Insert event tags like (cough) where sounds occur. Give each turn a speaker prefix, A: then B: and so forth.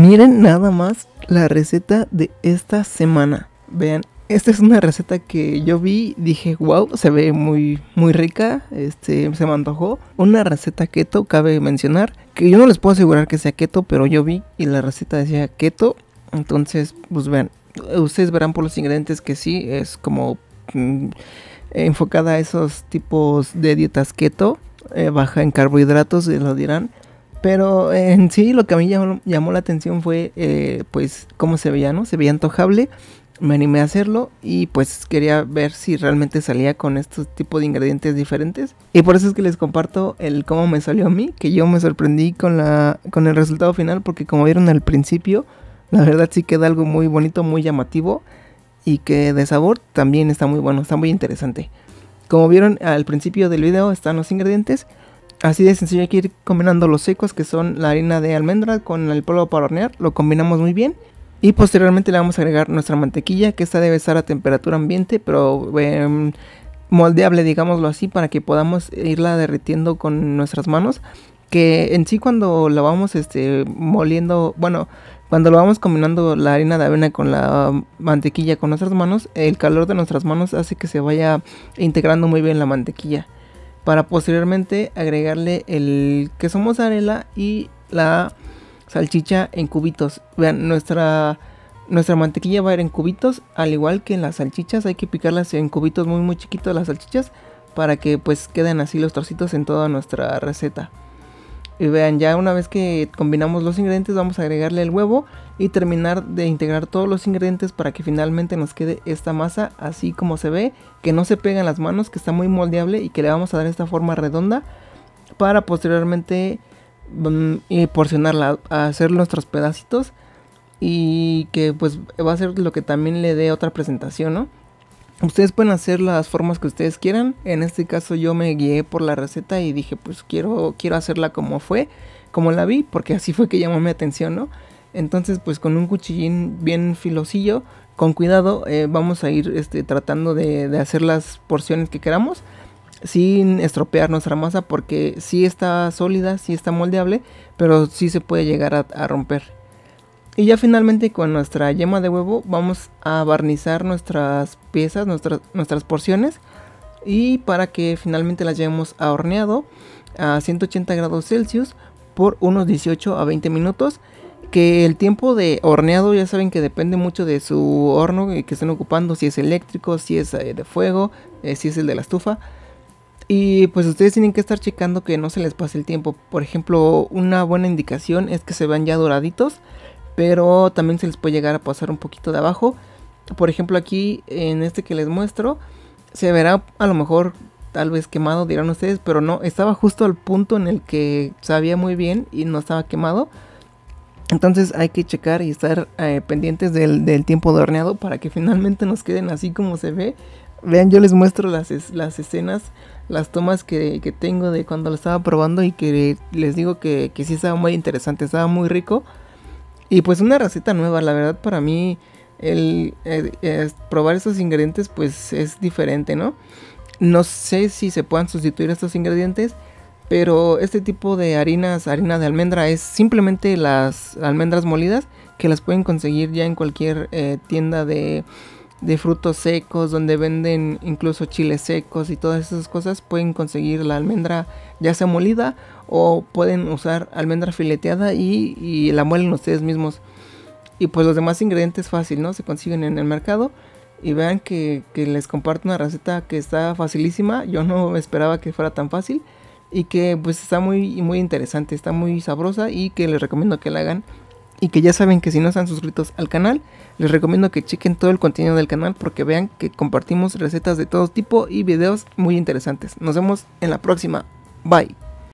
A: Miren nada más la receta de esta semana. Vean, esta es una receta que yo vi, dije, wow, se ve muy, muy rica, este, se me antojó. Una receta keto, cabe mencionar, que yo no les puedo asegurar que sea keto, pero yo vi y la receta decía keto. Entonces, pues vean, ustedes verán por los ingredientes que sí, es como mm, enfocada a esos tipos de dietas keto, eh, baja en carbohidratos, y lo dirán. Pero eh, en sí lo que a mí llamó, la atención fue eh, pues cómo se veía, ¿no? Se veía antojable, me animé a hacerlo y pues quería ver si realmente salía con estos tipos de ingredientes diferentes. Y por eso es que les comparto el cómo me salió a mí, que yo me sorprendí con, la, con el resultado final porque como vieron al principio, la verdad sí queda algo muy bonito, muy llamativo y que de sabor también está muy bueno, está muy interesante. Como vieron al principio del video están los ingredientes Así de sencillo hay que ir combinando los secos que son la harina de almendra con el polvo para hornear, lo combinamos muy bien. Y posteriormente le vamos a agregar nuestra mantequilla, que esta debe estar a temperatura ambiente, pero em, moldeable, digámoslo así, para que podamos irla derritiendo con nuestras manos. Que en sí cuando la vamos este, moliendo, bueno, cuando lo vamos combinando la harina de avena con la mantequilla con nuestras manos, el calor de nuestras manos hace que se vaya integrando muy bien la mantequilla para posteriormente agregarle el queso mozzarella y la salchicha en cubitos. Vean, nuestra, nuestra mantequilla va a ir en cubitos, al igual que en las salchichas, hay que picarlas en cubitos muy muy chiquitos las salchichas para que pues queden así los trocitos en toda nuestra receta. Y vean, ya una vez que combinamos los ingredientes vamos a agregarle el huevo y terminar de integrar todos los ingredientes para que finalmente nos quede esta masa así como se ve, que no se pegan las manos, que está muy moldeable y que le vamos a dar esta forma redonda para posteriormente mm, porcionarla, hacer nuestros pedacitos y que pues va a ser lo que también le dé otra presentación, ¿no? Ustedes pueden hacer las formas que ustedes quieran. En este caso yo me guié por la receta y dije, pues quiero, quiero hacerla como fue, como la vi, porque así fue que llamó mi atención, ¿no? Entonces, pues con un cuchillín bien filosillo, con cuidado, eh, vamos a ir este, tratando de, hacer las porciones que queramos sin estropear nuestra masa porque sí está sólida, sí está moldeable, pero sí se puede llegar a romper. Y ya finalmente con nuestra yema de huevo vamos a barnizar nuestras piezas, nuestras, nuestras porciones. Y para que finalmente las llevemos a horneado a 180 grados Celsius por unos 18 a 20 minutos. Que el tiempo de horneado ya saben que depende mucho de su horno que estén ocupando, si es eléctrico, si es eh, de fuego, eh, si es el de la estufa. Y pues ustedes tienen que estar checando que no se les pase el tiempo. Por ejemplo, una buena indicación es que se vean ya doraditos pero también se les puede llegar a pasar un poquito de abajo. Por ejemplo, aquí en este que les muestro, se verá a lo mejor tal vez quemado, dirán ustedes, pero no, estaba justo al punto en el que sabía muy bien y no estaba quemado. Entonces hay que checar y estar eh, pendientes del, tiempo de horneado para que (laughs) finalmente nos queden así como se ve. Vean, yo les muestro las, escenas, las tomas que, tengo de cuando lo estaba probando y que les digo que, que sí estaba muy interesante, estaba muy rico. Y pues una receta nueva, la verdad para mí el, probar estos ingredientes pues es diferente, ¿no? No sé si se puedan sustituir estos ingredientes, pero este tipo de harinas, harina de almendra, es simplemente las almendras molidas que las pueden conseguir ya en cualquier eh, tienda de de frutos secos, donde venden incluso chiles secos y todas esas cosas, pueden conseguir la almendra ya sea molida o pueden usar almendra fileteada y, y la muelen ustedes mismos. Y pues los demás ingredientes fácil, ¿no? Se consiguen en el mercado. Y vean que, les comparto una receta que está facilísima. Yo no esperaba que fuera tan fácil. Y que pues está muy, muy interesante, está muy sabrosa y que les recomiendo que la hagan y que ya saben que si no están suscritos al canal, les recomiendo que chequen todo el contenido del canal porque vean que compartimos recetas de todo tipo y videos muy interesantes. Nos vemos en la próxima. Bye.